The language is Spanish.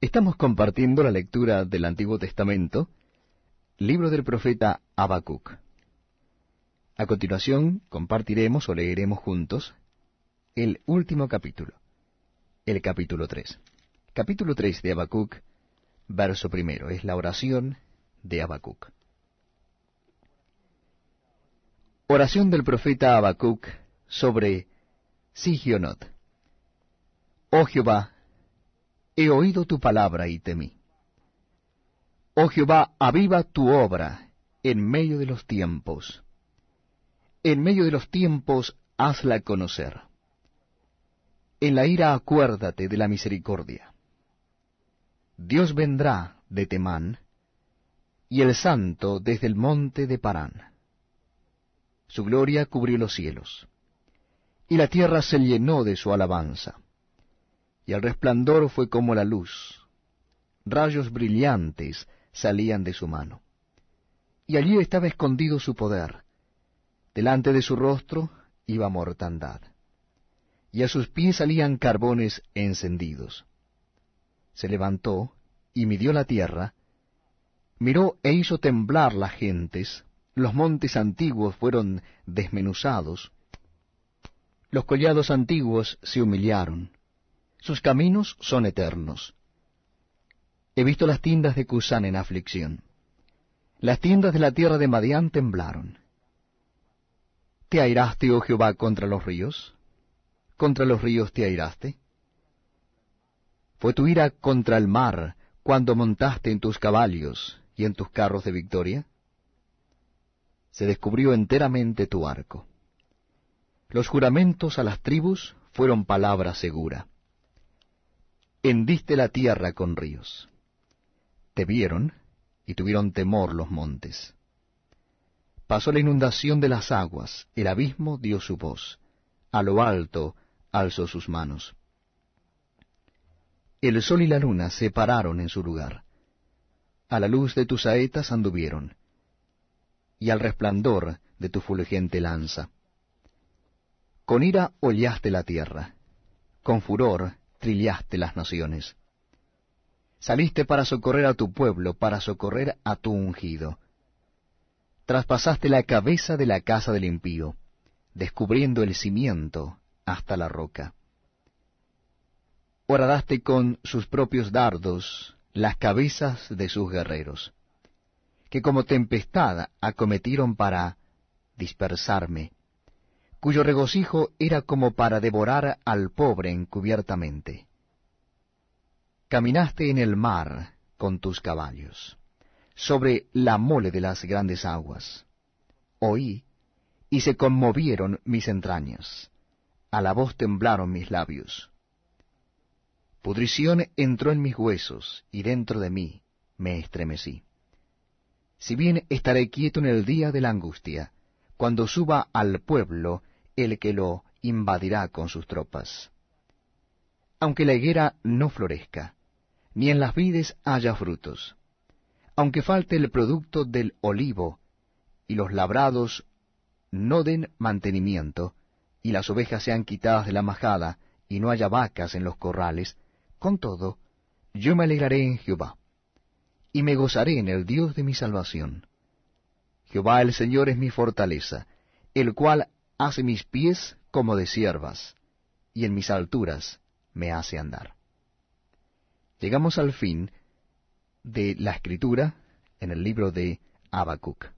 Estamos compartiendo la lectura del Antiguo Testamento, libro del profeta Habacuc. A continuación, compartiremos o leeremos juntos el último capítulo, el capítulo 3. Capítulo 3 de Habacuc, verso primero, es la oración de Habacuc. Oración del profeta Habacuc sobre Sigionot. Oh Jehová, he oído tu palabra y temí. Oh Jehová, aviva tu obra en medio de los tiempos. En medio de los tiempos hazla conocer. En la ira acuérdate de la misericordia. Dios vendrá de Temán, y el santo desde el monte de Parán. Su gloria cubrió los cielos, y la tierra se llenó de su alabanza y el resplandor fue como la luz. Rayos brillantes salían de su mano. Y allí estaba escondido su poder. Delante de su rostro iba mortandad. Y a sus pies salían carbones encendidos. Se levantó y midió la tierra, miró e hizo temblar las gentes, los montes antiguos fueron desmenuzados, los collados antiguos se humillaron, sus caminos son eternos. He visto las tiendas de Cusán en aflicción. Las tiendas de la tierra de Madián temblaron. ¿Te airaste, oh Jehová, contra los ríos? ¿Contra los ríos te airaste? Fue tu ira contra el mar cuando montaste en tus caballos y en tus carros de victoria. Se descubrió enteramente tu arco. Los juramentos a las tribus fueron palabra segura hendiste la tierra con ríos. Te vieron y tuvieron temor los montes. Pasó la inundación de las aguas, el abismo dio su voz, a lo alto alzó sus manos. El sol y la luna se pararon en su lugar. A la luz de tus saetas anduvieron, y al resplandor de tu fulgente lanza. Con ira hollaste la tierra, con furor trillaste las naciones. Saliste para socorrer a tu pueblo, para socorrer a tu ungido. Traspasaste la cabeza de la casa del impío, descubriendo el cimiento hasta la roca. Horadaste con sus propios dardos las cabezas de sus guerreros, que como tempestad acometieron para dispersarme, cuyo regocijo era como para devorar al pobre encubiertamente. Caminaste en el mar con tus caballos, sobre la mole de las grandes aguas. Oí, y se conmovieron mis entrañas, a la voz temblaron mis labios. Pudrición entró en mis huesos, y dentro de mí me estremecí. Si bien estaré quieto en el día de la angustia, cuando suba al pueblo el que lo invadirá con sus tropas. Aunque la higuera no florezca, ni en las vides haya frutos, aunque falte el producto del olivo, y los labrados no den mantenimiento, y las ovejas sean quitadas de la majada, y no haya vacas en los corrales, con todo, yo me alegraré en Jehová, y me gozaré en el Dios de mi salvación. Jehová el Señor es mi fortaleza, el cual hace mis pies como de siervas, y en mis alturas me hace andar. Llegamos al fin de la escritura en el libro de Habacuc.